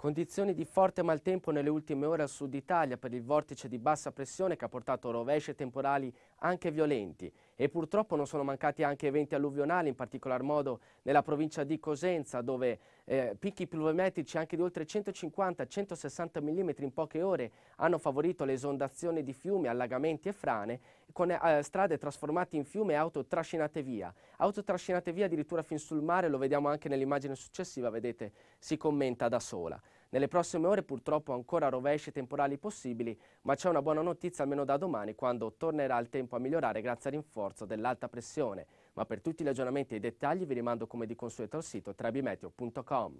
Condizioni di forte maltempo nelle ultime ore al sud Italia per il vortice di bassa pressione che ha portato rovesce temporali anche violenti. E purtroppo non sono mancati anche eventi alluvionali, in particolar modo nella provincia di Cosenza, dove eh, picchi pluviometrici anche di oltre 150-160 mm in poche ore hanno favorito le esondazioni di fiumi, allagamenti e frane, con eh, strade trasformate in fiume e auto trascinate via. Auto trascinate via addirittura fin sul mare, lo vediamo anche nell'immagine successiva, vedete, si commenta da sola. Nelle prossime ore purtroppo ancora rovesci temporali possibili, ma c'è una buona notizia almeno da domani quando tornerà il tempo a migliorare grazie al rinforzo dell'alta pressione. Ma per tutti gli aggiornamenti e i dettagli vi rimando come di consueto al sito trebimeteo.com.